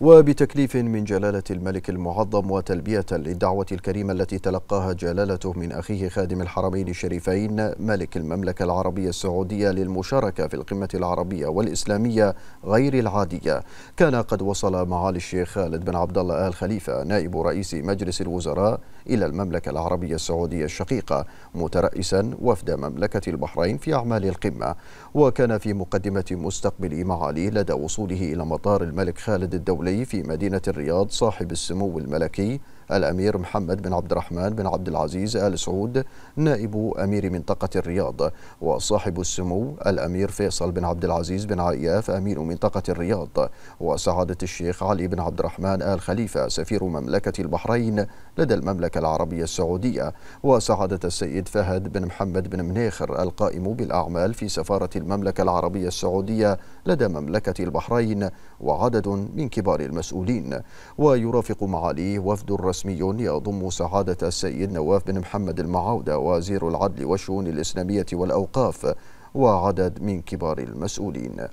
وبتكليف من جلالة الملك المعظم وتلبية للدعوة الكريمة التي تلقاها جلالته من أخيه خادم الحرمين الشريفين ملك المملكة العربية السعودية للمشاركة في القمة العربية والإسلامية غير العادية كان قد وصل معالي الشيخ خالد بن عبد الله آل خليفة نائب رئيس مجلس الوزراء إلى المملكة العربية السعودية الشقيقة مترئسا وفد مملكة البحرين في أعمال القمة وكان في مقدمة مستقبل معالي لدى وصوله إلى مطار الملك خالد الدولي الدولي في مدينة الرياض صاحب السمو الملكي الأمير محمد بن عبد الرحمن بن عبد العزيز آل سعود نائب أمير منطقة الرياض وصاحب السمو الأمير فيصل بن عبد العزيز بن عياف أمير منطقة الرياض وسعادة الشيخ علي بن عبد الرحمن آل خليفة سفير مملكة البحرين لدى المملكة العربية السعودية وسعادة السيد فهد بن محمد بن منيخر القائم بالأعمال في سفارة المملكة العربية السعودية لدى مملكة البحرين وعدد من كبار المسؤولين ويرافق معاليه وفد الرسول رسمي يضم سعادة السيد نواف بن محمد المعاودة وزير العدل والشؤون الإسلامية والأوقاف وعدد من كبار المسؤولين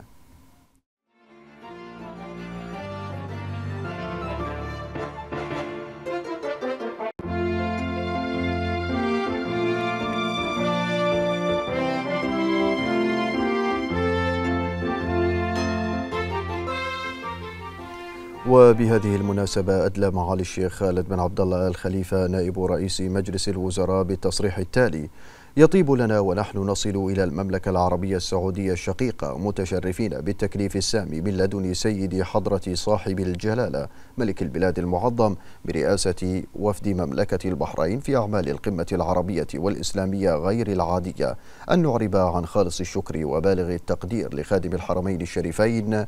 وبهذه المناسبة أدلى معالي الشيخ خالد بن عبد الله الخليفة نائب رئيس مجلس الوزراء بالتصريح التالي يطيب لنا ونحن نصل إلى المملكة العربية السعودية الشقيقة متشرفين بالتكليف السامي من لدن سيد حضرة صاحب الجلالة ملك البلاد المعظم برئاسة وفد مملكة البحرين في أعمال القمة العربية والإسلامية غير العادية أن نعرب عن خالص الشكر وبالغ التقدير لخادم الحرمين الشريفين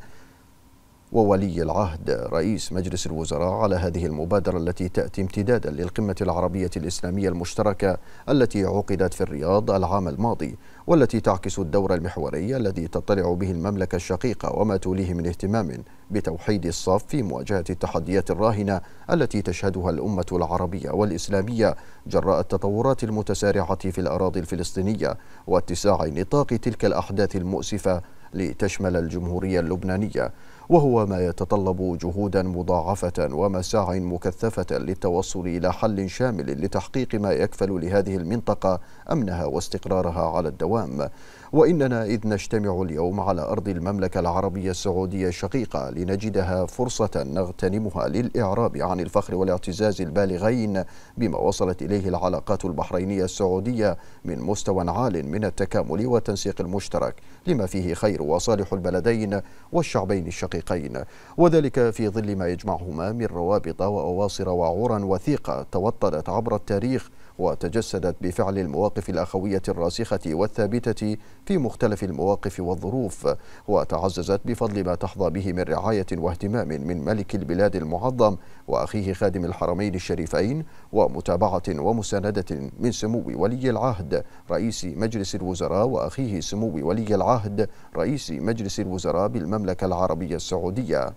وولي العهد رئيس مجلس الوزراء على هذه المبادرة التي تأتي امتدادا للقمة العربية الإسلامية المشتركة التي عقدت في الرياض العام الماضي والتي تعكس الدور المحوري الذي تطلع به المملكة الشقيقة وما توليه من اهتمام بتوحيد الصف في مواجهة التحديات الراهنة التي تشهدها الأمة العربية والإسلامية جراء التطورات المتسارعة في الأراضي الفلسطينية واتساع نطاق تلك الأحداث المؤسفة لتشمل الجمهورية اللبنانية وهو ما يتطلب جهودا مضاعفة ومساع مكثفة للتوصل إلى حل شامل لتحقيق ما يكفل لهذه المنطقة أمنها واستقرارها على الدوام وإننا إذ نجتمع اليوم على أرض المملكة العربية السعودية الشقيقة لنجدها فرصة نغتنمها للإعراب عن الفخر والاعتزاز البالغين بما وصلت إليه العلاقات البحرينية السعودية من مستوى عال من التكامل والتنسيق المشترك لما فيه خير وصالح البلدين والشعبين الشقيقين دقيقين وذلك في ظل ما يجمعهما من روابط وأواصر وعورا وثيقة توطدت عبر التاريخ وتجسدت بفعل المواقف الأخوية الراسخة والثابتة في مختلف المواقف والظروف وتعززت بفضل ما تحظى به من رعاية واهتمام من ملك البلاد المعظم وأخيه خادم الحرمين الشريفين ومتابعة ومساندة من سمو ولي العهد رئيس مجلس الوزراء وأخيه سمو ولي العهد رئيس مجلس الوزراء بالمملكة العربية السعودية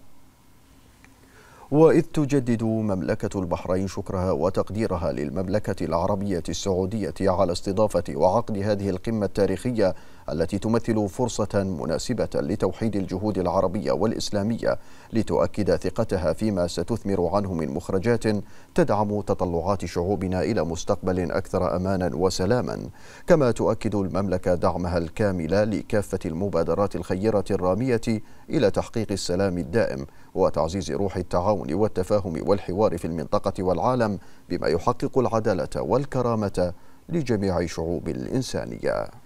وإذ تجدد مملكة البحرين شكرها وتقديرها للمملكة العربية السعودية على استضافة وعقد هذه القمة التاريخية التي تمثل فرصة مناسبة لتوحيد الجهود العربية والإسلامية لتؤكد ثقتها فيما ستثمر عنه من مخرجات تدعم تطلعات شعوبنا إلى مستقبل أكثر أمانا وسلاما كما تؤكد المملكة دعمها الكامل لكافة المبادرات الخيرة الرامية إلى تحقيق السلام الدائم وتعزيز روح التعاون والتفاهم والحوار في المنطقة والعالم بما يحقق العدالة والكرامة لجميع شعوب الإنسانية